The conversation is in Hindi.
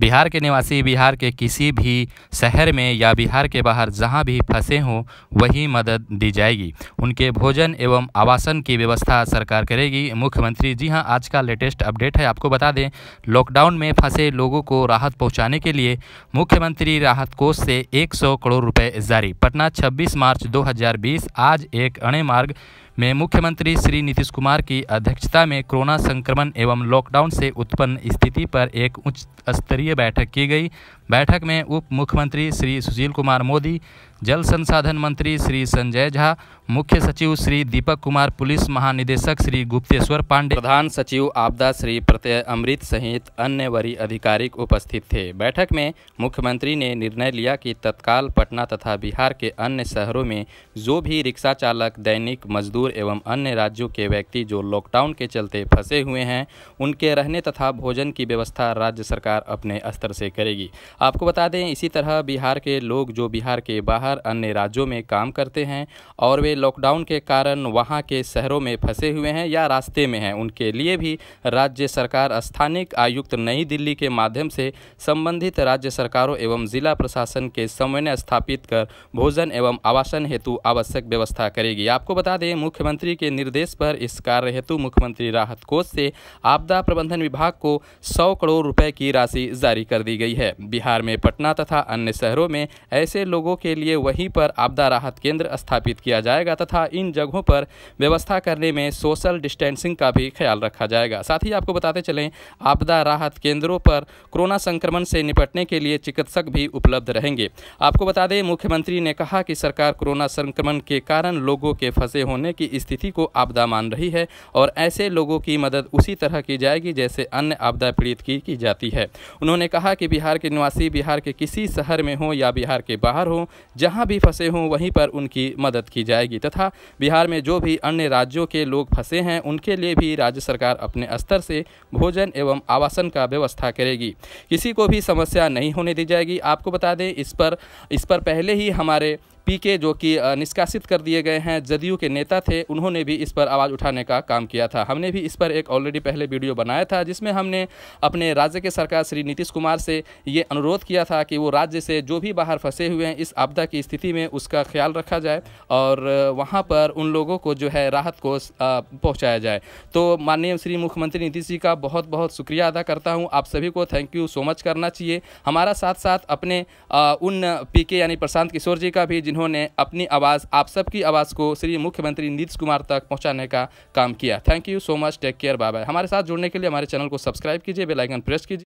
बिहार के निवासी बिहार के किसी भी शहर में या बिहार के बाहर जहां भी फंसे हों वही मदद दी जाएगी उनके भोजन एवं आवासन की व्यवस्था सरकार करेगी मुख्यमंत्री जी हां आज का लेटेस्ट अपडेट है आपको बता दें लॉकडाउन में फंसे लोगों को राहत पहुंचाने के लिए मुख्यमंत्री राहत कोष से 100 करोड़ रुपए जारी पटना 26 मार्च दो आज एक अणे मार्ग में मुख्यमंत्री श्री नीतीश कुमार की अध्यक्षता में कोरोना संक्रमण एवं लॉकडाउन से उत्पन्न स्थिति पर एक उच्च स्तरीय बैठक की गई बैठक में उप मुख्यमंत्री श्री सुशील कुमार मोदी जल संसाधन मंत्री श्री संजय झा मुख्य सचिव श्री दीपक कुमार पुलिस महानिदेशक श्री गुप्तेश्वर पांडे प्रधान सचिव आपदा श्री प्रत्यय अमृत सहित अन्य वरीय अधिकारी उपस्थित थे बैठक में मुख्यमंत्री ने निर्णय लिया कि तत्काल पटना तथा बिहार के अन्य शहरों में जो भी रिक्शा चालक दैनिक मजदूर एवं अन्य राज्यों के व्यक्ति जो लॉकडाउन के चलते फंसे हुए हैं उनके रहने तथा भोजन की व्यवस्था राज्य सरकार अपने स्तर से करेगी आपको बता दें इसी तरह बिहार के लोग जो बिहार के बाहर कलाकार अन्य राज्यों में काम करते हैं और वे लॉकडाउन के कारण वहाँ के शहरों में फंसे हुए हैं या रास्ते में हैं उनके लिए भी राज्य सरकार स्थानिक आयुक्त नई दिल्ली के माध्यम से संबंधित राज्य सरकारों एवं जिला प्रशासन के समन्वय स्थापित कर भोजन एवं आवासन हेतु आवश्यक व्यवस्था करेगी आपको बता दें मुख्यमंत्री के निर्देश पर इस कार्य हेतु मुख्यमंत्री राहत कोष से आपदा प्रबंधन विभाग को सौ करोड़ रुपए की राशि जारी कर दी गई है बिहार में पटना तथा अन्य शहरों में ऐसे लोगों के लिए वहीं पर आपदा राहत केंद्र स्थापित किया जाएगा तथा इन जगहों पर व्यवस्था करने में सोशल डिस्टेंसिंग का भी ख्याल रखा जाएगा साथ ही आपको बताते चलें आपदा राहत केंद्रों पर कोरोना संक्रमण से निपटने के लिए चिकित्सक भी उपलब्ध रहेंगे आपको बता दें मुख्यमंत्री ने कहा कि सरकार कोरोना संक्रमण के कारण लोगों के फंसे होने की स्थिति को आपदा मान रही है और ऐसे लोगों की मदद उसी तरह की जाएगी जैसे अन्य आपदा पीड़ित की की जाती है उन्होंने कहा कि बिहार के निवासी बिहार के किसी शहर में हो या बिहार के बाहर हो जहाँ भी फंसे हों वहीं पर उनकी मदद की जाएगी तथा बिहार में जो भी अन्य राज्यों के लोग फंसे हैं उनके लिए भी राज्य सरकार अपने स्तर से भोजन एवं आवासन का व्यवस्था करेगी किसी को भी समस्या नहीं होने दी जाएगी आपको बता दें इस पर इस पर पहले ही हमारे पीके जो कि निष्कासित कर दिए गए हैं जदयू के नेता थे उन्होंने भी इस पर आवाज़ उठाने का काम किया था हमने भी इस पर एक ऑलरेडी पहले वीडियो बनाया था जिसमें हमने अपने राज्य के सरकार श्री नीतीश कुमार से ये अनुरोध किया था कि वो राज्य से जो भी बाहर फंसे हुए हैं इस आपदा की स्थिति में उसका ख्याल रखा जाए और वहाँ पर उन लोगों को जो है राहत को पहुँचाया जाए तो माननीय श्री मुख्यमंत्री नीतीश जी का बहुत बहुत शुक्रिया अदा करता हूँ आप सभी को थैंक यू सो मच करना चाहिए हमारा साथ साथ अपने उन पी यानी प्रशांत किशोर जी का भी जिन जिन्होंने अपनी आवाज़ आप सबकी आवाज़ को श्री मुख्यमंत्री नीतीश कुमार तक पहुँचाने का काम किया thank you so much take care bye bye हमारे साथ जुड़ने के लिए हमारे चैनल को सब्सक्राइब कीजिए बेलाइकन प्रेस कीजिए